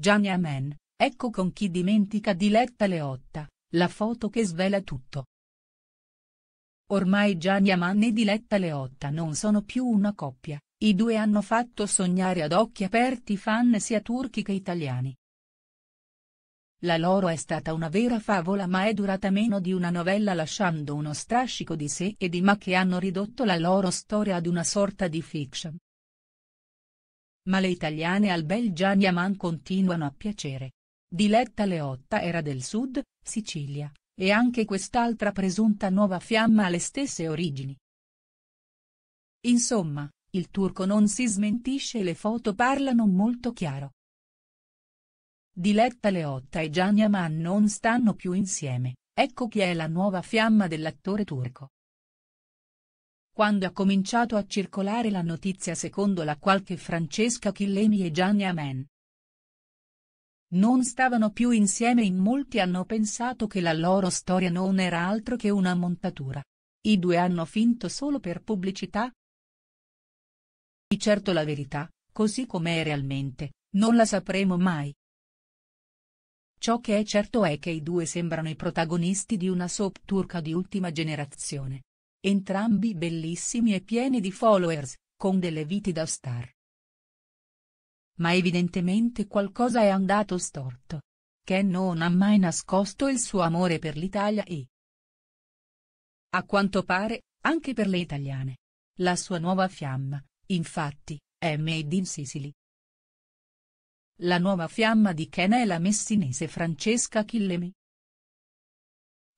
Gianni Amen, ecco con chi dimentica Diletta Leotta, la foto che svela tutto. Ormai Gianni Aman e Diletta Leotta non sono più una coppia, i due hanno fatto sognare ad occhi aperti fan sia turchi che italiani. La loro è stata una vera favola ma è durata meno di una novella lasciando uno strascico di sé e di ma che hanno ridotto la loro storia ad una sorta di fiction, ma le italiane al bel Gianniaman continuano a piacere. Diletta Leotta era del sud, Sicilia, e anche quest'altra presunta nuova fiamma ha le stesse origini. Insomma, il turco non si smentisce e le foto parlano molto chiaro. Diletta Leotta e Gianni Aman non stanno più insieme, ecco chi è la nuova fiamma dell'attore turco quando ha cominciato a circolare la notizia secondo la quale Francesca Chillemi e Gianni Amen non stavano più insieme in molti hanno pensato che la loro storia non era altro che una montatura. I due hanno finto solo per pubblicità? Di certo la verità, così com'è realmente, non la sapremo mai. Ciò che è certo è che i due sembrano i protagonisti di una soap turca di ultima generazione. Entrambi bellissimi e pieni di followers, con delle viti da star. Ma evidentemente qualcosa è andato storto. Ken non ha mai nascosto il suo amore per l'Italia e a quanto pare, anche per le italiane. La sua nuova fiamma, infatti, è made in Sicily. La nuova fiamma di Ken è la messinese Francesca Killemi.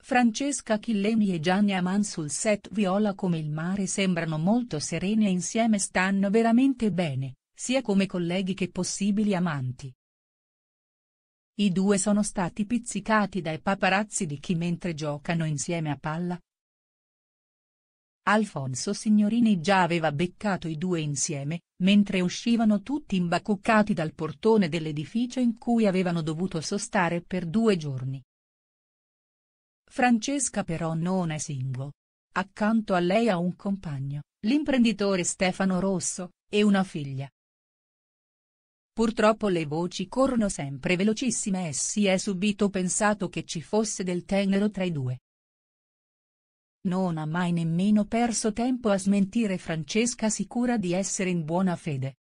Francesca Chillemi e Gianni Aman sul set Viola come il mare sembrano molto serene e insieme stanno veramente bene, sia come colleghi che possibili amanti. I due sono stati pizzicati dai paparazzi di chi mentre giocano insieme a palla. Alfonso Signorini già aveva beccato i due insieme, mentre uscivano tutti imbacuccati dal portone dell'edificio in cui avevano dovuto sostare per due giorni. Francesca però non è single. Accanto a lei ha un compagno, l'imprenditore Stefano Rosso, e una figlia. Purtroppo le voci corrono sempre velocissime e si è subito pensato che ci fosse del tenero tra i due. Non ha mai nemmeno perso tempo a smentire Francesca sicura di essere in buona fede.